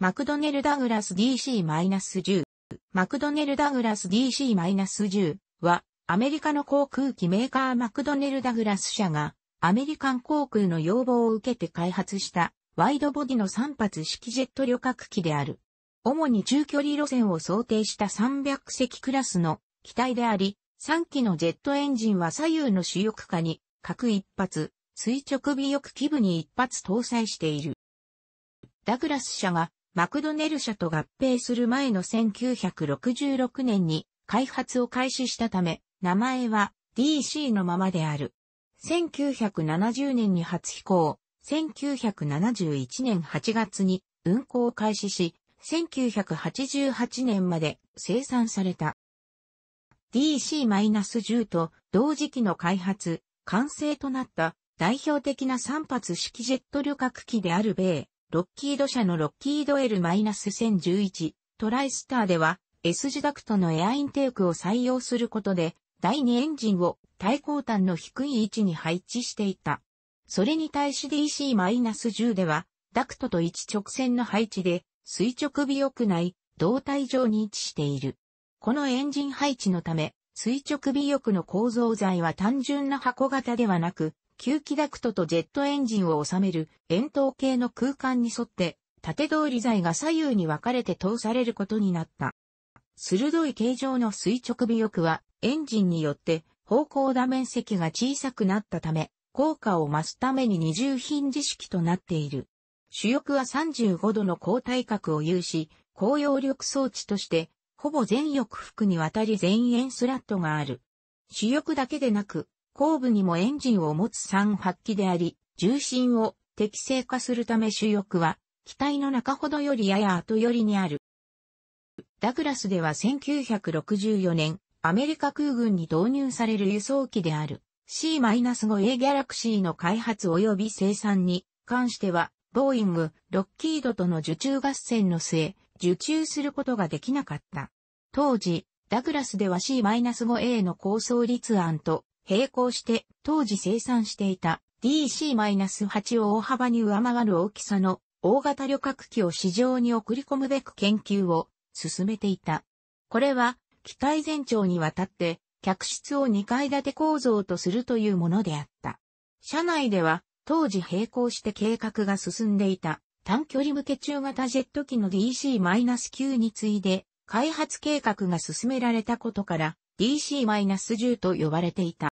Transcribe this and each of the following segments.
マクドネル・ダグラス DC-10、マクドネル・ダグラス DC-10 は、アメリカの航空機メーカーマクドネル・ダグラス社が、アメリカン航空の要望を受けて開発した、ワイドボディの3発式ジェット旅客機である。主に中距離路線を想定した300隻クラスの機体であり、3機のジェットエンジンは左右の主翼下に、各1発、垂直尾翼基部に1発搭載している。ダグラス社がマクドネル社と合併する前の1966年に開発を開始したため、名前は DC のままである。1970年に初飛行、1971年8月に運行を開始し、1988年まで生産された。DC-10 と同時期の開発、完成となった代表的な3発式ジェット旅客機である米、ロッキード社のロッキード L-1011 トライスターでは S 字ダクトのエアインテークを採用することで第2エンジンを対抗端の低い位置に配置していた。それに対し DC-10 ではダクトと一直線の配置で垂直尾翼内胴体上に位置している。このエンジン配置のため垂直尾翼の構造材は単純な箱型ではなく吸気ダクトとジェットエンジンを収める円筒形の空間に沿って縦通り材が左右に分かれて通されることになった。鋭い形状の垂直尾翼はエンジンによって方向打面積が小さくなったため、効果を増すために二重品字式となっている。主翼は35度の高体角を有し、高揚力装置として、ほぼ全翼服にわたり全円スラットがある。主翼だけでなく、後部にもエンジンを持つ3発機であり、重心を適正化するため主翼は、機体の中ほどよりやや後寄りにある。ダグラスでは1964年、アメリカ空軍に導入される輸送機である C-5A ギャラクシーの開発及び生産に関しては、ボーイング、ロッキードとの受注合戦の末、受注することができなかった。当時、ダグラスでは C-5A の構想立案と並行して当時生産していた DC-8 を大幅に上回る大きさの大型旅客機を市場に送り込むべく研究を進めていた。これは機体全長にわたって客室を2階建て構造とするというものであった。車内では当時並行して計画が進んでいた短距離向け中型ジェット機の DC-9 に次いで開発計画が進められたことから DC-10 と呼ばれていた。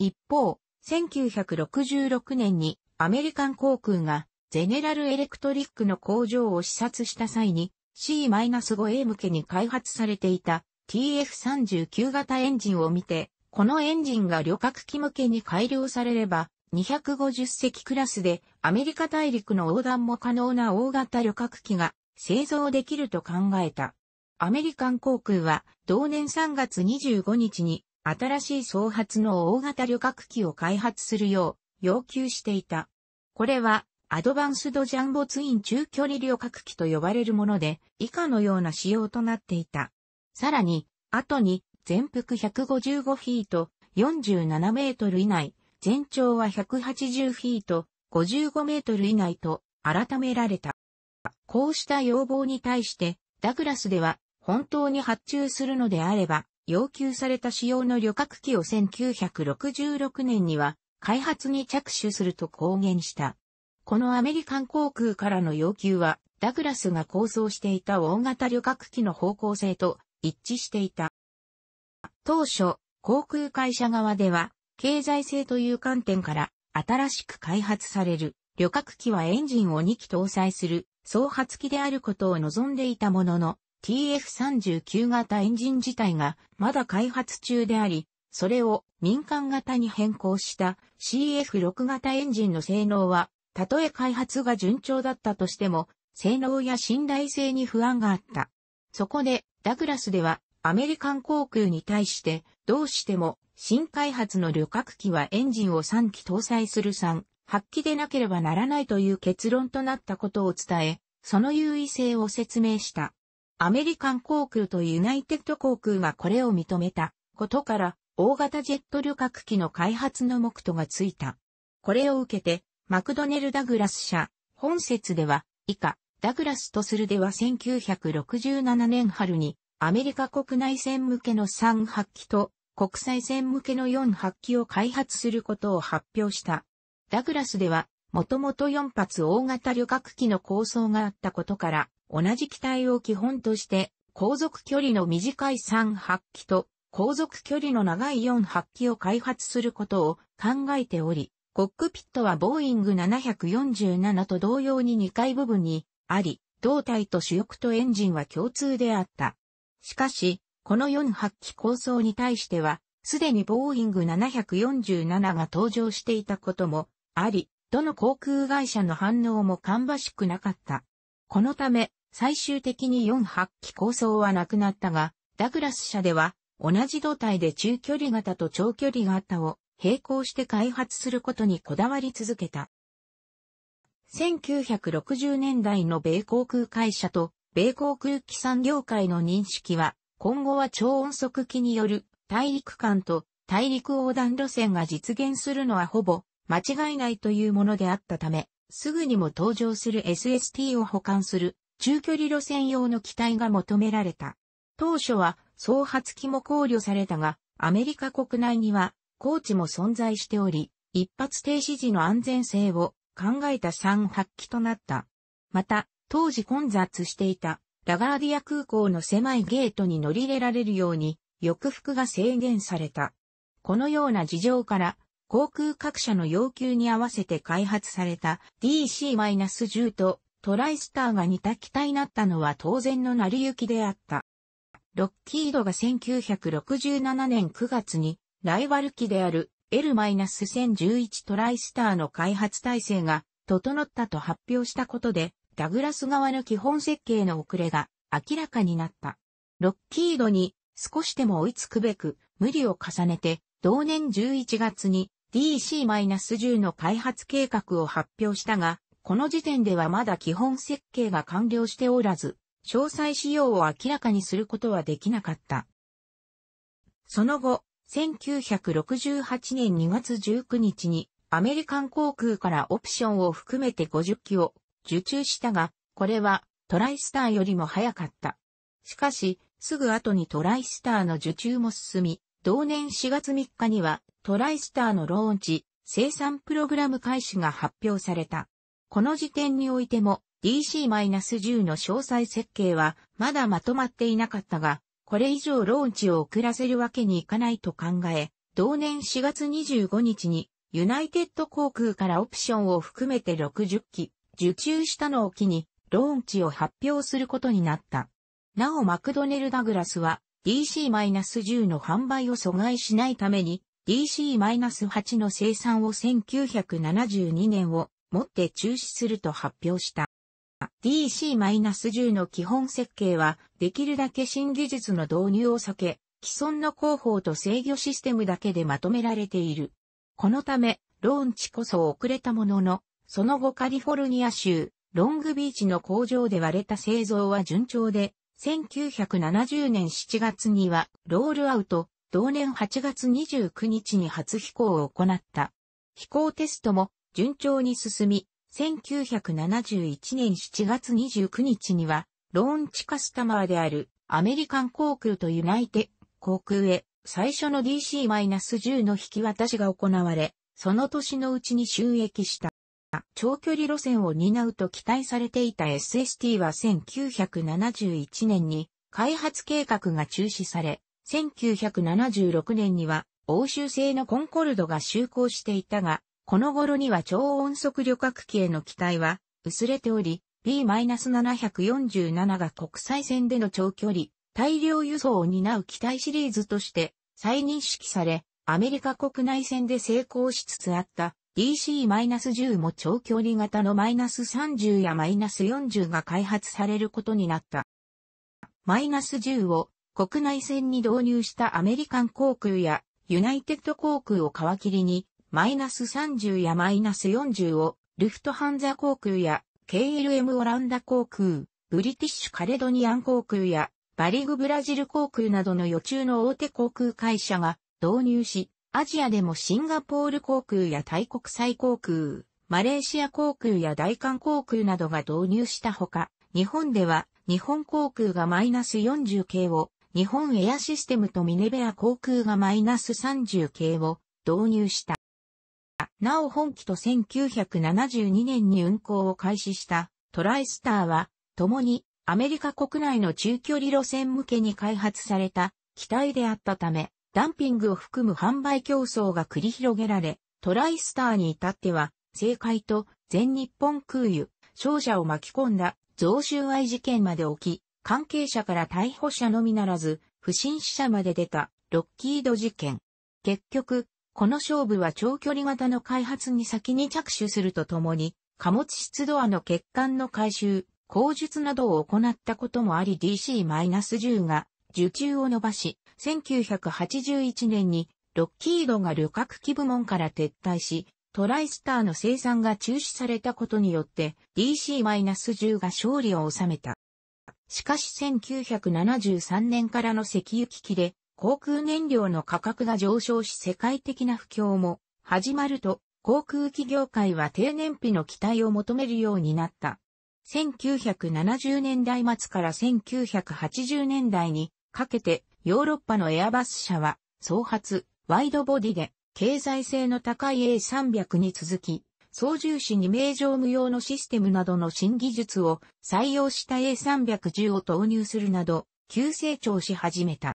一方、1966年にアメリカン航空がゼネラルエレクトリックの工場を視察した際に C-5A 向けに開発されていた TF39 型エンジンを見て、このエンジンが旅客機向けに改良されれば、250隻クラスでアメリカ大陸の横断も可能な大型旅客機が製造できると考えた。アメリカン航空は同年3月25日に新しい総発の大型旅客機を開発するよう要求していた。これは、アドバンスドジャンボツイン中距離旅客機と呼ばれるもので、以下のような仕様となっていた。さらに、後に、全幅155フィート、47メートル以内、全長は180フィート、55メートル以内と、改められた。こうした要望に対して、ダグラスでは、本当に発注するのであれば、要求された仕様の旅客機を1966年には開発に着手すると公言した。このアメリカン航空からの要求は、ダグラスが構想していた大型旅客機の方向性と一致していた。当初、航空会社側では、経済性という観点から、新しく開発される旅客機はエンジンを2機搭載する、総発機であることを望んでいたものの、TF39 型エンジン自体がまだ開発中であり、それを民間型に変更した CF6 型エンジンの性能は、たとえ開発が順調だったとしても、性能や信頼性に不安があった。そこで、ダグラスでは、アメリカン航空に対して、どうしても、新開発の旅客機はエンジンを3機搭載する3、発機でなければならないという結論となったことを伝え、その優位性を説明した。アメリカン航空とユナイテッド航空がこれを認めたことから、大型ジェット旅客機の開発の目途がついた。これを受けて、マクドネル・ダグラス社、本説では、以下、ダグラスとするでは1967年春に、アメリカ国内線向けの3発機と、国際線向けの4発機を開発することを発表した。ダグラスでは、もともと4発大型旅客機の構想があったことから、同じ機体を基本として、航続距離の短い3発機と、航続距離の長い4発機を開発することを考えており、コックピットはボーイング747と同様に2階部分にあり、胴体と主翼とエンジンは共通であった。しかし、この4発機構想に対しては、すでにボーイング747が登場していたこともあり、どの航空会社の反応も芳しくなかった。このため、最終的に4発機構想はなくなったが、ダグラス社では、同じ土体で中距離型と長距離型を並行して開発することにこだわり続けた。1960年代の米航空会社と米航空機産業界の認識は、今後は超音速機による大陸間と大陸横断路線が実現するのはほぼ間違いないというものであったため、すぐにも登場する SST を保管する中距離路線用の機体が求められた。当初は総発機も考慮されたが、アメリカ国内には高地も存在しており、一発停止時の安全性を考えた3発機となった。また、当時混雑していたラガーディア空港の狭いゲートに乗り入れられるように翼服が制限された。このような事情から、航空各社の要求に合わせて開発された DC-10 とトライスターが似た機体になったのは当然の成り行きであった。ロッキードが1967年9月に、ライバル機である L-1011 トライスターの開発体制が整ったと発表したことで、ダグラス側の基本設計の遅れが明らかになった。ロッキードに少しでも追いつくべく無理を重ねて、同年11月に DC-10 の開発計画を発表したが、この時点ではまだ基本設計が完了しておらず、詳細仕様を明らかにすることはできなかった。その後、1968年2月19日にアメリカン航空からオプションを含めて50機を受注したが、これはトライスターよりも早かった。しかし、すぐ後にトライスターの受注も進み、同年4月3日にはトライスターのローンチ生産プログラム開始が発表された。この時点においても DC-10 の詳細設計はまだまとまっていなかったが、これ以上ローンチを遅らせるわけにいかないと考え、同年4月25日にユナイテッド航空からオプションを含めて60機受注したのを機にローンチを発表することになった。なおマクドネル・ダグラスは DC-10 の販売を阻害しないために DC-8 の生産を1972年を持って中止すると発表した。DC-10 の基本設計は、できるだけ新技術の導入を避け、既存の広報と制御システムだけでまとめられている。このため、ローンチこそ遅れたものの、その後カリフォルニア州、ロングビーチの工場で割れた製造は順調で、1970年7月にはロールアウト、同年8月29日に初飛行を行った。飛行テストも順調に進み、1971年7月29日には、ローンチカスタマーであるアメリカン航空とユナイテ航空へ最初の DC-10 の引き渡しが行われ、その年のうちに収益した。長距離路線を担うと期待されていた SST は1971年に開発計画が中止され、1976年には欧州製のコンコルドが就航していたが、この頃には超音速旅客機への期待は薄れており、B-747 が国際線での長距離、大量輸送を担う機体シリーズとして再認識され、アメリカ国内線で成功しつつあった DC-10 も長距離型の -30 や -40 が開発されることになった。-10 を国内線に導入したアメリカン航空やユナイテッド航空を皮切りにマイナス30やマイナス40を、ルフトハンザ航空や、KLM オランダ航空、ブリティッシュカレドニアン航空や、バリグブラジル航空などの予中の大手航空会社が導入し、アジアでもシンガポール航空やタイ国際航空、マレーシア航空や大韓航空などが導入したほか、日本では日本航空がマイナス40系を、日本エアシステムとミネベア航空がマイナス30系を導入した。なお本機と1972年に運行を開始したトライスターは、共にアメリカ国内の中距離路線向けに開発された機体であったため、ダンピングを含む販売競争が繰り広げられ、トライスターに至っては、政界と全日本空輸、商社を巻き込んだ贈収賄事件まで起き、関係者から逮捕者のみならず、不審死者まで出たロッキード事件。結局、この勝負は長距離型の開発に先に着手するとともに、貨物室ドアの欠陥の回収、口述などを行ったこともあり DC-10 が受注を伸ばし、1981年にロッキードが旅客機部門から撤退し、トライスターの生産が中止されたことによって DC-10 が勝利を収めた。しかし1973年からの石油危機で航空燃料の価格が上昇し世界的な不況も始まると、航空機業界は低燃費の機体を求めるようになった。1970年代末から1980年代にかけてヨーロッパのエアバス社は、総発、ワイドボディで、経済性の高い A300 に続き、操縦士に名乗務用のシステムなどの新技術を採用した A310 を投入するなど、急成長し始めた。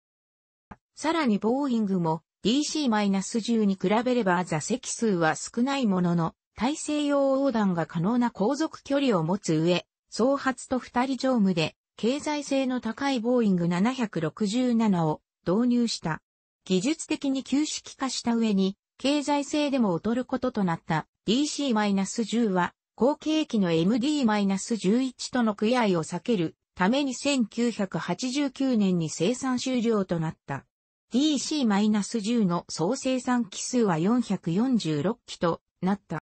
さらにボーイングも DC-10 に比べれば座席数は少ないものの、大西洋横断が可能な航続距離を持つ上、総発と二人乗務で、経済性の高いボーイング767を導入した。技術的に旧式化した上に、経済性でも劣ることとなった DC-10 は、後継機の MD-11 との悔いを避けるために1989年に生産終了となった。DC-10 の総生産機数は446機となった。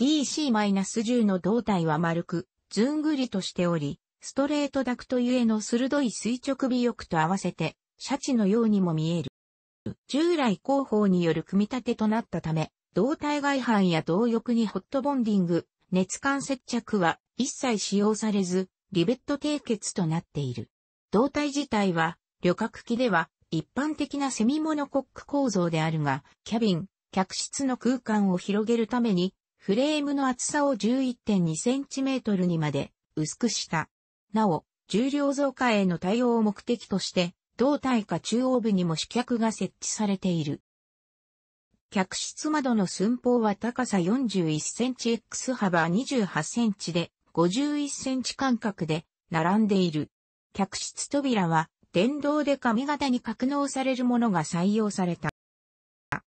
DC-10 の胴体は丸く、ずんぐりとしており、ストレートダクトゆえの鋭い垂直尾翼と合わせて、シャチのようにも見える。従来工法による組み立てとなったため、胴体外反や動翼にホットボンディング、熱管接着は一切使用されず、リベット締結となっている。胴体自体は、旅客機では一般的なセミモノコック構造であるが、キャビン、客室の空間を広げるために、フレームの厚さを 11.2cm にまで薄くした。なお、重量増加への対応を目的として、胴体下中央部にも支脚が設置されている。客室窓の寸法は高さ41センチ X 幅28センチで、51センチ間隔で並んでいる。客室扉は電動で髪型に格納されるものが採用された。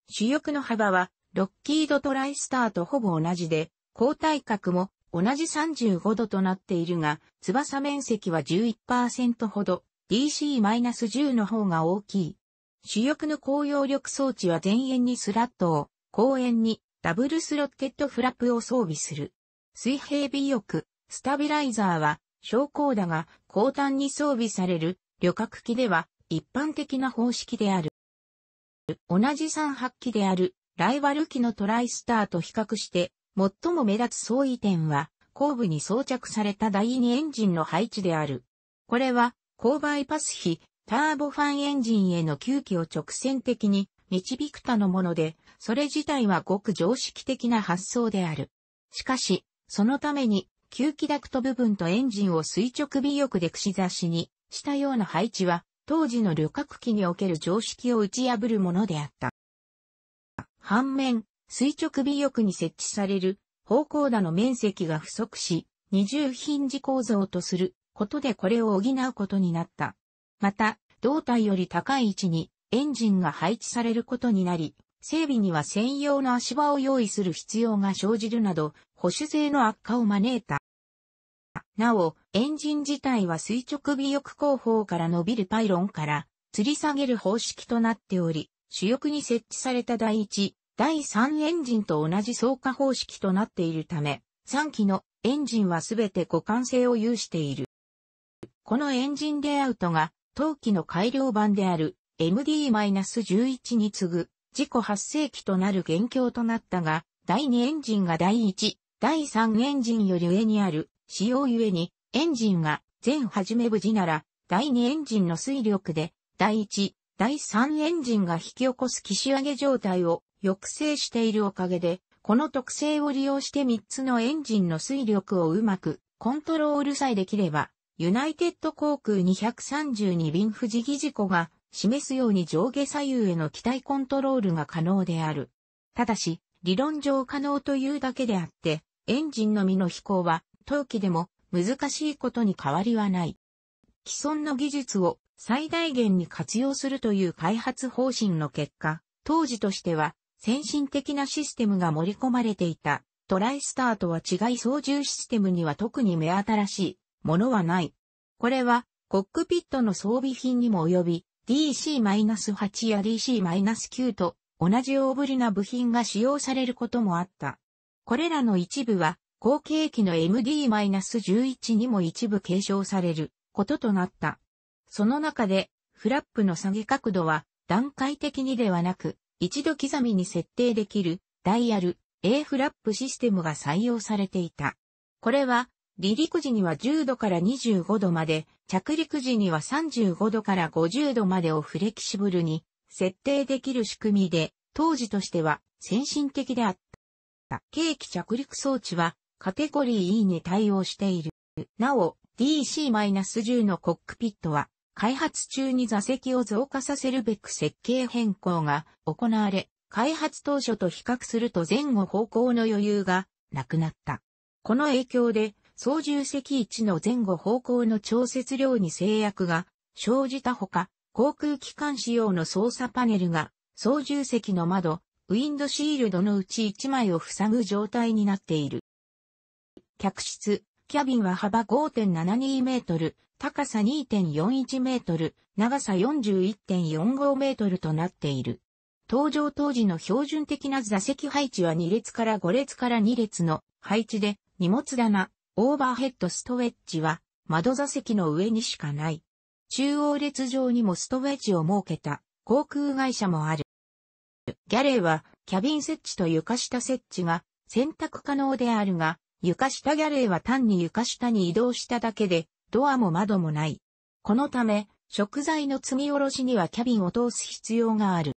主翼の幅は、ロッキードトライスターとほぼ同じで、交代角も同じ35度となっているが、翼面積は11%ほど、DC-10 の方が大きい。主翼の高揚力装置は前縁にスラットを、後園にダブルスロッケットフラップを装備する。水平尾翼、スタビライザーは、昇降だが、後端に装備される旅客機では一般的な方式である。同じ三発機であるライバル機のトライスターと比較して最も目立つ相違点は後部に装着された第二エンジンの配置である。これは高バイパス比ターボファンエンジンへの吸気を直線的に導く他のもので、それ自体はごく常識的な発想である。しかし、そのために、吸気ダクト部分とエンジンを垂直尾翼で串刺しに、したような配置は、当時の旅客機における常識を打ち破るものであった。反面、垂直尾翼に設置される方向打の面積が不足し、二重ヒンジ構造とすることでこれを補うことになった。また、胴体より高い位置にエンジンが配置されることになり、整備には専用の足場を用意する必要が生じるなど、保守性の悪化を招いた。なお、エンジン自体は垂直尾翼後方から伸びるパイロンから吊り下げる方式となっており、主翼に設置された第1、第3エンジンと同じ走火方式となっているため、3機のエンジンはすべて互換性を有している。このエンジンレイアウトが、当機の改良版である MD-11 に次ぐ事故発生機となる元凶となったが、第2エンジンが第1、第3エンジンより上にある使用ゆえに、エンジンが全始め無事なら、第2エンジンの水力で、第1、第3エンジンが引き起こす機種上げ状態を抑制しているおかげで、この特性を利用して3つのエンジンの水力をうまくコントロールさえできれば、ユナイテッド航空232便富士疑事故が示すように上下左右への機体コントロールが可能である。ただし、理論上可能というだけであって、エンジンのみの飛行は登期でも難しいことに変わりはない。既存の技術を最大限に活用するという開発方針の結果、当時としては先進的なシステムが盛り込まれていたトライスターとは違い操縦システムには特に目新しいものはない。これはコックピットの装備品にも及び DC-8 や DC-9 と同じ大ぶりな部品が使用されることもあった。これらの一部は後継機の MD-11 にも一部継承されることとなった。その中で、フラップの下げ角度は段階的にではなく、一度刻みに設定できるダイヤル A フラップシステムが採用されていた。これは、離陸時には10度から25度まで、着陸時には35度から50度までをフレキシブルに設定できる仕組みで、当時としては先進的であった。計器着陸装置はカテゴリー E に対応している。なお、DC-10 のコックピットは、開発中に座席を増加させるべく設計変更が行われ、開発当初と比較すると前後方向の余裕がなくなった。この影響で、操縦席位置の前後方向の調節量に制約が生じたほか、航空機関仕様の操作パネルが操縦席の窓、ウィンドシールドのうち1枚を塞ぐ状態になっている。客室、キャビンは幅5.72メートル、高さ2.41メートル、長さ41.45メートルとなっている。登場当時の標準的な座席配置は2列から5列から2列の配置で、荷物棚、オーバーヘッドストウェッジは窓座席の上にしかない。中央列上にもストウェッジを設けた航空会社もある。ギャレーはキャビン設置と床下設置が選択可能であるが、床下ギャレーは単に床下に移動しただけで、ドアも窓もない。このため、食材の積み下ろしにはキャビンを通す必要がある。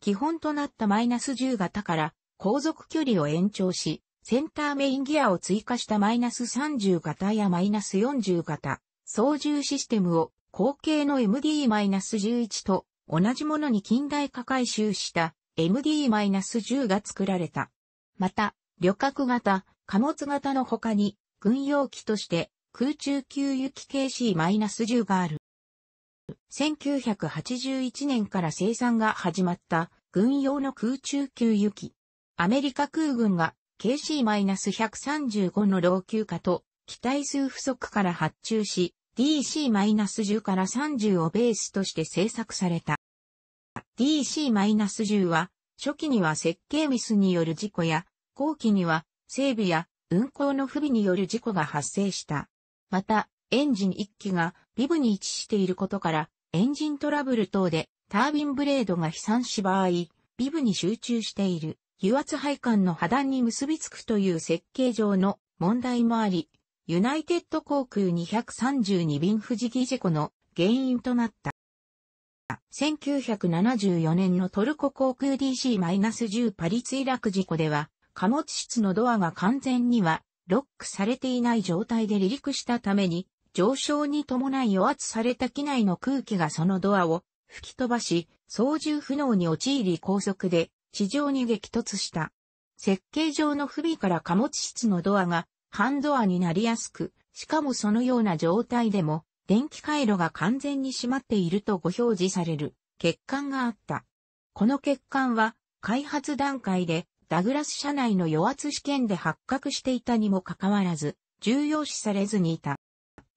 基本となったマイナス10型から航続距離を延長し、センターメインギアを追加したマイナス30型やマイナス40型、操縦システムを後継の MD-11 と同じものに近代化改修した MD-10 が作られた。また、旅客型、貨物型の他に、軍用機として空中給油機 KC-10 がある。1981年から生産が始まった軍用の空中給油機。アメリカ空軍が KC-135 の老朽化と機体数不足から発注し、DC-10 から30をベースとして製作された。DC-10 は初期には設計ミスによる事故や後期には整備や運行の不備による事故が発生した。また、エンジン1機がビブに位置していることから、エンジントラブル等でタービンブレードが飛散し場合、ビブに集中している油圧配管の破断に結びつくという設計上の問題もあり、ユナイテッド航空232便富士期事故の原因となった。1974年のトルコ航空 DC-10 パリ墜落事故では、貨物室のドアが完全にはロックされていない状態で離陸したために、上昇に伴い与圧された機内の空気がそのドアを吹き飛ばし、操縦不能に陥り高速で地上に激突した。設計上の不備から貨物室のドアが半ドアになりやすく、しかもそのような状態でも電気回路が完全に閉まっているとご表示される欠陥があった。この欠陥は開発段階でダグラス社内の与圧試験で発覚していたにもかかわらず、重要視されずにいた。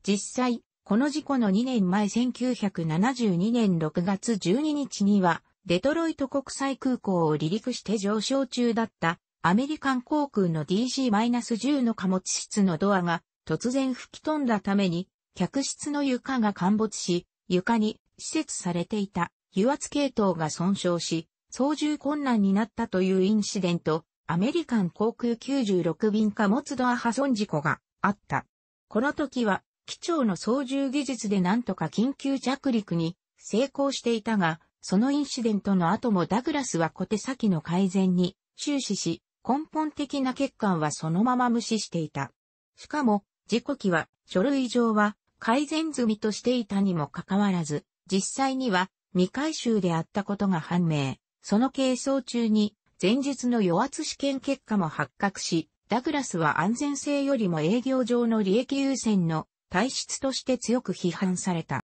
実際、この事故の2年前1972年6月12日には、デトロイト国際空港を離陸して上昇中だったアメリカン航空の DC-10 の貨物室のドアが突然吹き飛んだために客室の床が陥没し床に施設されていた油圧系統が損傷し操縦困難になったというインシデント、アメリカン航空96便貨物ドア破損事故があった。この時は、機長の操縦技術でなんとか緊急着陸に成功していたが、そのインシデントの後もダグラスは小手先の改善に終始し、根本的な欠陥はそのまま無視していた。しかも、事故機は書類上は改善済みとしていたにもかかわらず、実際には未回収であったことが判明。その係争中に、前日の予圧試験結果も発覚し、ダグラスは安全性よりも営業上の利益優先の体質として強く批判された。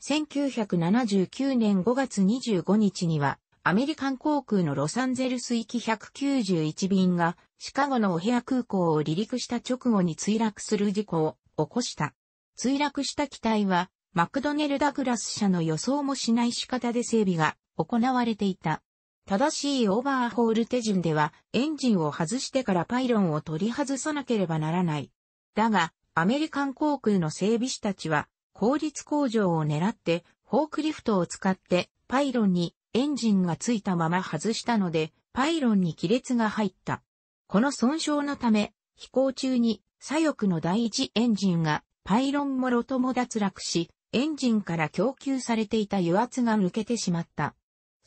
1979年5月25日には、アメリカン航空のロサンゼルス行き191便が、シカゴのオヘア空港を離陸した直後に墜落する事故を起こした。墜落した機体は、マクドネル・ダグラス社の予想もしない仕方で整備が行われていた。正しいオーバーホール手順では、エンジンを外してからパイロンを取り外さなければならない。だが、アメリカン航空の整備士たちは、効率向上を狙って、フォークリフトを使って、パイロンにエンジンがついたまま外したので、パイロンに亀裂が入った。この損傷のため、飛行中に左翼の第一エンジンがパイロンもろとも脱落し、エンジンから供給されていた油圧が抜けてしまった。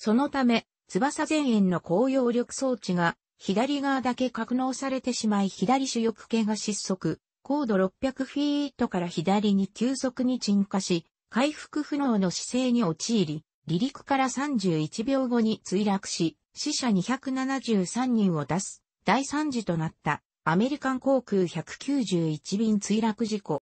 そのため、翼前縁の高揚力装置が左側だけ格納されてしまい左主翼系が失速、高度600フィートから左に急速に沈下し、回復不能の姿勢に陥り、離陸から31秒後に墜落し、死者273人を出す、第3次となった、アメリカン航空191便墜落事故。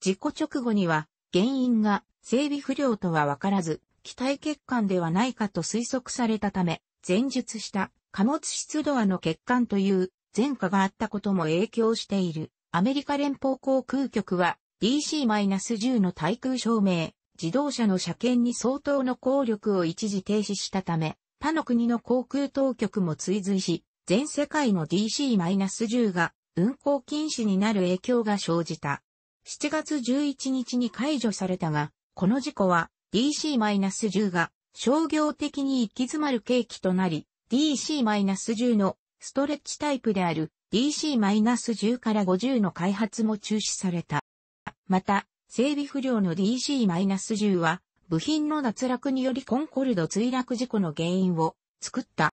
事故直後には、原因が整備不良とはわからず、気体欠陥ではないかと推測されたため、前述した貨物室ドアの欠陥という前科があったことも影響している。アメリカ連邦航空局は DC-10 の対空証明、自動車の車検に相当の効力を一時停止したため、他の国の航空当局も追随し、全世界の DC-10 が運航禁止になる影響が生じた。7月11日に解除されたが、この事故は DC-10 が商業的に行き詰まる契機となり、DC-10 のストレッチタイプである DC-10 から50の開発も中止された。また、整備不良の DC-10 は部品の脱落によりコンコルド墜落事故の原因を作った。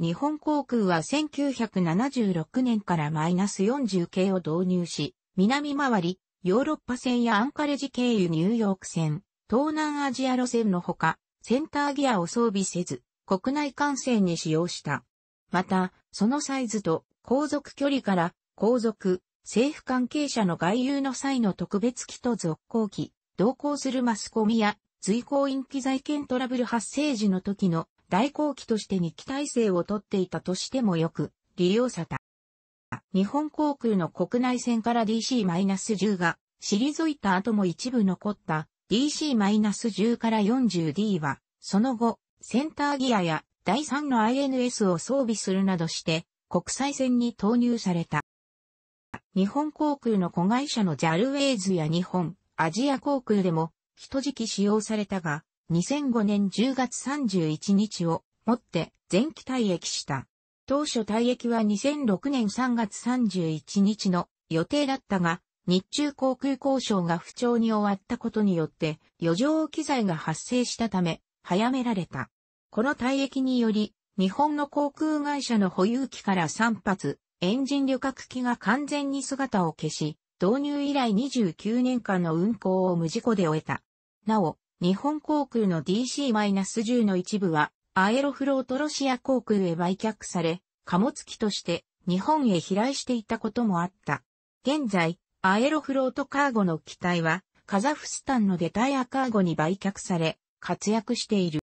日本航空は1976年からマイナス40系を導入し、南回り、ヨーロッパ線やアンカレジ経由ニューヨーク線、東南アジア路線のほか、センターギアを装備せず、国内幹線に使用した。また、そのサイズと航続距離から航続、政府関係者の外遊の際の特別機と続行機、同行するマスコミや、随行員機材券トラブル発生時の時の代行機として2機体制をとっていたとしてもよく利用された。日本航空の国内線から DC-10 が退いた後も一部残った DC-10 から 40D は、その後、センターギアや第3の INS を装備するなどして、国際線に投入された。日本航空の子会社の JAL ウェイズや日本、アジア航空でも、一時期使用されたが、2005年10月31日をもって前期退役した。当初退役は2006年3月31日の予定だったが、日中航空交渉が不調に終わったことによって余剰機材が発生したため早められた。この退役により日本の航空会社の保有機から3発エンジン旅客機が完全に姿を消し導入以来29年間の運航を無事故で終えた。なお、日本航空の DC-10 の一部はアエロフロートロシア航空へ売却され、貨物機として日本へ飛来していたこともあった。現在、アエロフロートカーゴの機体は、カザフスタンのデタイアカーゴに売却され、活躍している。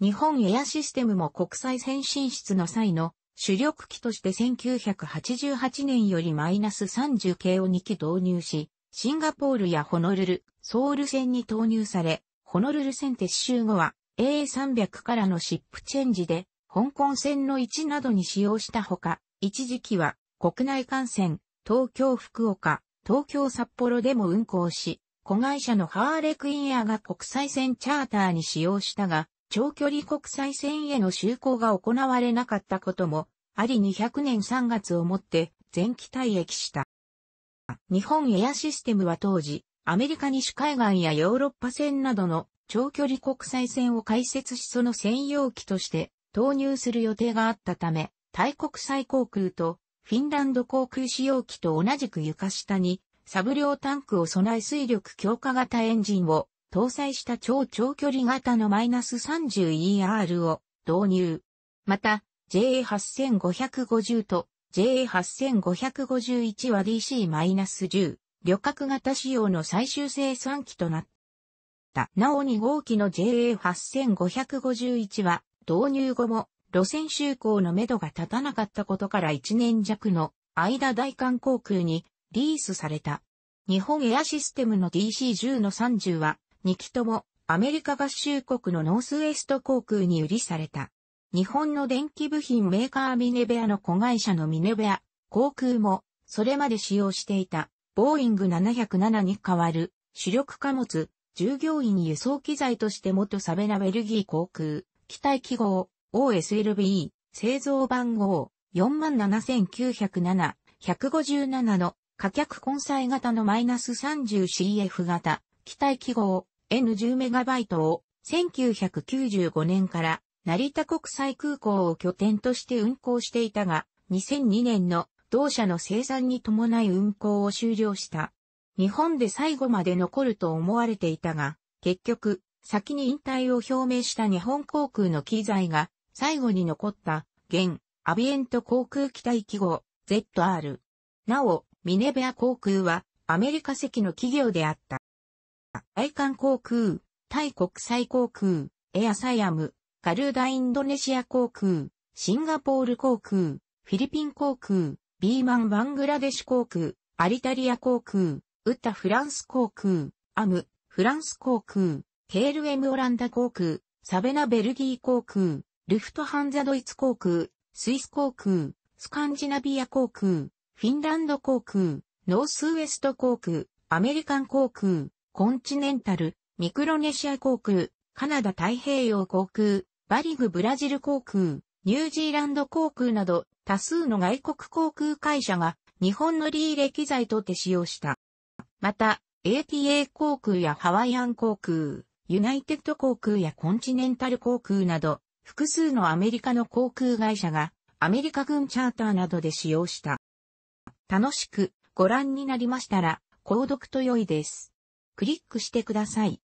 日本エアシステムも国際先進出の際の主力機として1988年よりマイナス30系を2機導入し、シンガポールやホノルル、ソウル線に投入され、ホノルル線撤収後は AA300 からのシップチェンジで、香港線の置などに使用したほか、一時期は国内幹線、東京福岡、東京札幌でも運行し、子会社のハーレクインエが国際線チャーターに使用したが、長距離国際線への就航が行われなかったことも、あり200年3月をもって全機退役した。日本エアシステムは当時、アメリカ西海岸やヨーロッパ線などの長距離国際線を開設しその専用機として投入する予定があったため、タイ国際航空とフィンランド航空使用機と同じく床下に、サブ量タンクを備え水力強化型エンジンを搭載した超長距離型のマイナス 30ER を導入。また、JA8550 と JA8551 は DC-10 旅客型仕様の最終生産機となった。なお2号機の JA8551 は導入後も路線就航のめどが立たなかったことから1年弱の間大韓航空にリースされた。日本エアシステムの DC10 の30は2機ともアメリカ合衆国のノースウェスト航空に売りされた。日本の電気部品メーカーミネベアの子会社のミネベア航空もそれまで使用していたボーイング707に代わる主力貨物従業員輸送機材として元サベナベルギー航空機体記号 o s l b 製造番号47907 157の火客混載型のマイナス -30CF 型機体記号 N10MB を1995年から成田国際空港を拠点として運航していたが2002年の同社の生産に伴い運航を終了した。日本で最後まで残ると思われていたが結局先に引退を表明した日本航空の機材が最後に残った、現、アビエント航空機体記号、ZR。なお、ミネベア航空は、アメリカ籍の企業であった。大韓航空、タイ国際航空、エアサイアム、カルーダインドネシア航空、シンガポール航空、フィリピン航空、ビーマンバングラデシュ航空、アリタリア航空、ウッタフランス航空、アム、フランス航空、ケールエムオランダ航空、サベナベルギー航空、ルフトハンザドイツ航空、スイス航空、スカンジナビア航空、フィンランド航空、ノースウエスト航空、アメリカン航空、コンチネンタル、ミクロネシア航空、カナダ太平洋航空、バリグブラジル航空、ニュージーランド航空など多数の外国航空会社が日本のリーレ機材とて使用した。また、ATA 航空やハワイアン航空、ユナイテッド航空やコンチネンタル航空など複数のアメリカの航空会社がアメリカ軍チャーターなどで使用した。楽しくご覧になりましたら、購読と良いです。クリックしてください。